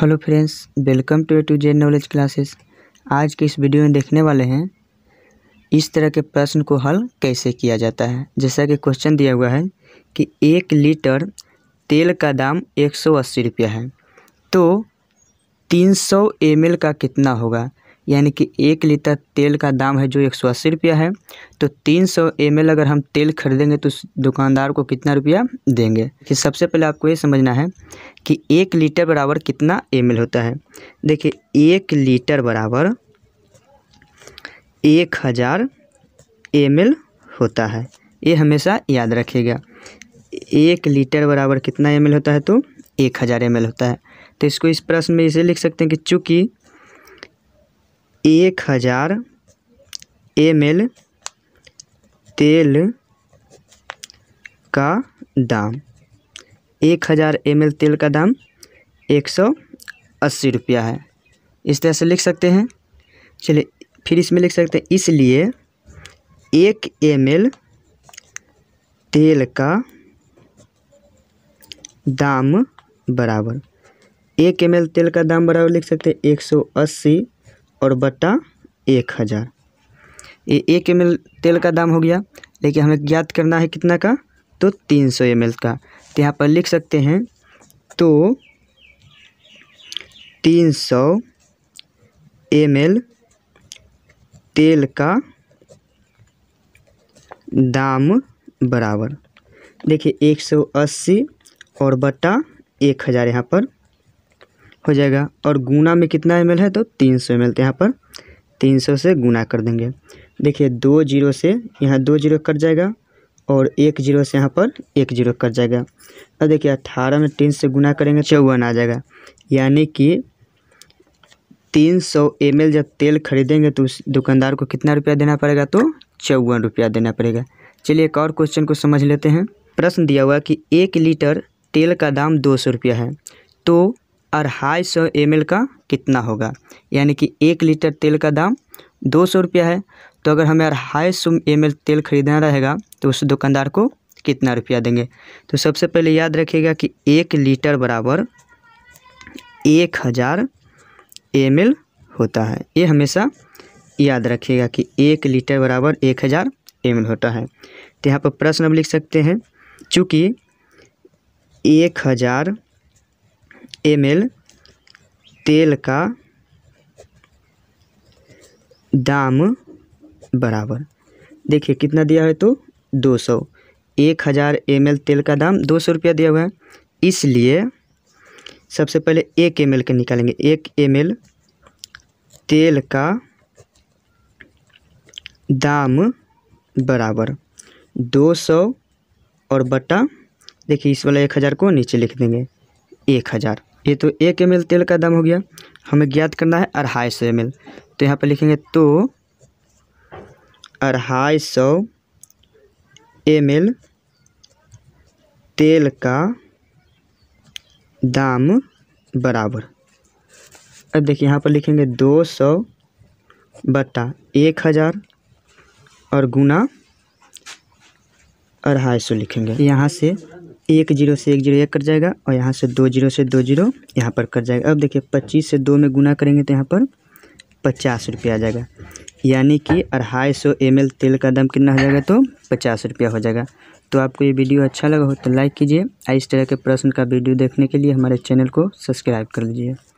hello friends welcome to A to Z knowledge classes आज के इस वीडियो में देखने वाले हैं इस तरह के प्रश्न को हल कैसे किया जाता है जैसा कि क्वेश्चन दिया हुआ है कि एक लीटर तेल का दाम एक सौ अस्सी रुपया है तो तीन सौ एम का कितना होगा यानी कि एक लीटर तेल का दाम है जो एक सौ अस्सी रुपया है तो तीन सौ एम एल अगर हम तेल खरीदेंगे तो दुकानदार को कितना रुपया देंगे कि सबसे पहले आपको ये समझना है कि एक लीटर बराबर कितना एम एल होता है देखिए एक लीटर बराबर एक हज़ार एम एल होता है ये हमेशा याद रखिएगा एक लीटर बराबर कितना एम होता है तो एक हज़ार एम होता है तो इसको इस प्रश्न में इसे लिख सकते हैं कि चूँकि एक हज़ार एम एल तेल का दाम एक हज़ार एम एल तेल का दाम एक सौ अस्सी रुपया है इस तरह से लिख सकते हैं चलिए फिर इसमें लिख सकते हैं इसलिए एक एम एल तेल का दाम बराबर एक एम एल तेल का दाम बराबर लिख सकते हैं एक सौ अस्सी और बट्टा एक हज़ार ये एक एम तेल का दाम हो गया लेकिन हमें ज्ञात करना है कितना का तो तीन सौ एम का तो यहाँ पर लिख सकते हैं तो तीन सौ एम तेल का दाम बराबर देखिए एक सौ अस्सी और बटा एक हज़ार यहाँ पर हो जाएगा और गुना में कितना एम है तो तीन सौ एम एल तो यहाँ पर तीन सौ से गुना कर देंगे देखिए दो जीरो से यहाँ दो जीरो कट जाएगा और एक जीरो से यहाँ पर एक जीरो कट जाएगा अब देखिए अट्ठारह में तीन से गुना करेंगे चौवन आ जाएगा यानी कि तीन सौ एम जब तेल खरीदेंगे तो उस दुकानदार को कितना रुपया देना पड़ेगा तो चौवन रुपया देना पड़ेगा चलिए एक और क्वेश्चन को समझ लेते हैं प्रश्न दिया हुआ कि एक लीटर तेल का दाम दो सौ रुपया है तो अढ़ाई सौ एम का कितना होगा यानी कि एक लीटर तेल का दाम दो सौ रुपया है तो अगर हमें अढ़ाई सौ एम तेल ख़रीदना रहेगा तो उस दुकानदार को कितना रुपया देंगे तो सबसे पहले याद रखिएगा कि एक लीटर बराबर एक हज़ार एम होता है ये हमेशा याद रखिएगा कि एक लीटर बराबर एक हज़ार एम होता है तो यहाँ पर प्रश्न हम लिख सकते हैं चूँकि एक हज़ार एम तेल का दाम बराबर देखिए कितना दिया है तो दो सौ एक हज़ार एम तेल का दाम दो सौ रुपया दिया हुआ है इसलिए सबसे पहले एक एम के निकालेंगे एक एम तेल का दाम बराबर दो सौ और बटा देखिए इस वाला एक हज़ार को नीचे लिख देंगे एक हज़ार ये तो एक एम तेल का दाम हो गया हमें ज्ञात करना है अढ़ाई सौ एम तो यहाँ पर लिखेंगे तो अढ़ाई सौ एम तेल का दाम बराबर अब देखिए यहाँ पर लिखेंगे दो सौ बट्टा एक हज़ार और गुना अढ़ाई सौ लिखेंगे यहाँ से एक जीरो से एक जीरो एक कट जाएगा और यहाँ से दो जीरो से दो जीरो यहाँ पर कट जाएगा अब देखिए पच्चीस से दो में गुना करेंगे तो यहाँ पर पचास रुपया आ जाएगा यानी कि अढ़ाई सौ एम तेल का दाम कितना हो जाएगा तो पचास रुपया हो जाएगा तो आपको ये वीडियो अच्छा लगा हो तो लाइक कीजिए इस तरह के प्रश्न का वीडियो देखने के लिए हमारे चैनल को सब्सक्राइब कर लीजिए